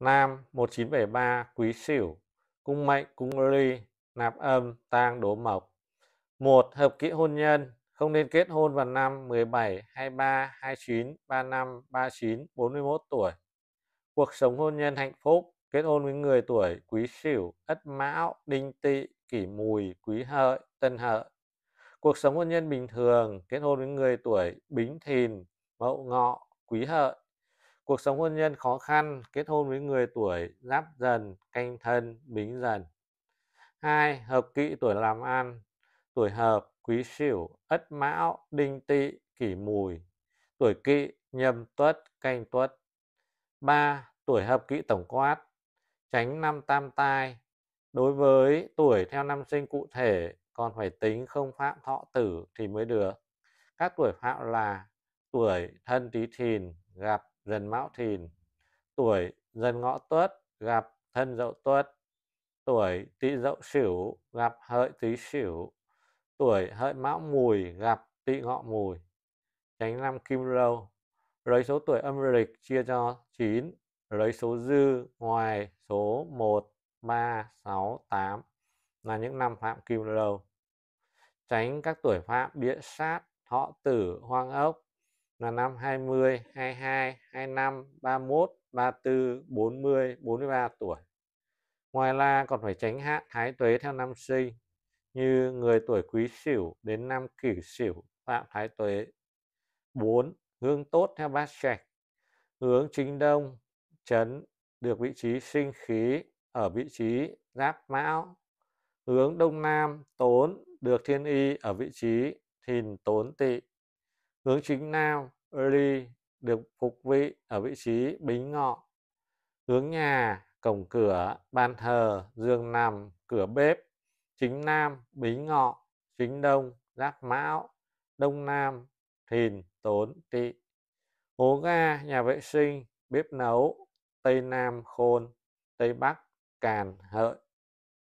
Nam 1973 Quý Sửu, cung mệnh cung ly, nạp âm tang đố mộc. một Hợp kỹ hôn nhân, không nên kết hôn vào năm 17, 23, 29, 35, 39, 41 tuổi. Cuộc sống hôn nhân hạnh phúc, kết hôn với người tuổi Quý Sửu, Ất Mão, Đinh Tỵ, Kỷ Mùi, Quý Hợi, Tân Hợi. Cuộc sống hôn nhân bình thường, kết hôn với người tuổi Bính Thìn, Mậu Ngọ, Quý Hợi cuộc sống hôn nhân khó khăn kết hôn với người tuổi giáp dần canh thân bính dần hai hợp kỵ tuổi làm ăn tuổi hợp quý sửu ất mão đinh tỵ kỷ mùi tuổi kỵ nhâm tuất canh tuất ba tuổi hợp kỵ tổng quát tránh năm tam tai đối với tuổi theo năm sinh cụ thể còn phải tính không phạm thọ tử thì mới được các tuổi phạm là tuổi thân tý thìn gặp dần mão thìn tuổi dần ngọ tuất gặp thân dậu tuất tuổi tỵ dậu sửu gặp hợi tý sửu tuổi hợi mão mùi gặp tỵ ngọ mùi tránh năm kim lâu lấy số tuổi âm lịch chia cho 9 lấy số dư ngoài số 1 3 6 8 là những năm phạm kim lâu tránh các tuổi phạm địa sát thọ tử hoang ốc là năm 20, 22, 25, 31, 34, 40, 43 tuổi. Ngoài ra còn phải tránh hạn thái tuế theo năm sinh như người tuổi quý sửu đến năm kỷ sửu phạm thái tuế. 4. Hướng tốt theo bát trạch. Hướng chính đông chấn được vị trí sinh khí ở vị trí giáp mão. Hướng đông nam tốn được thiên y ở vị trí thìn tốn tỵ Hướng chính Nam, Early được phục vị ở vị trí bính ngọ. Hướng nhà, cổng cửa, ban thờ, giường nằm, cửa bếp, chính Nam, bính ngọ, chính Đông, giáp mão, Đông Nam, thìn, tốn, tỵ. Hố ga, nhà vệ sinh, bếp nấu, Tây Nam, khôn, Tây Bắc, càn, hợi.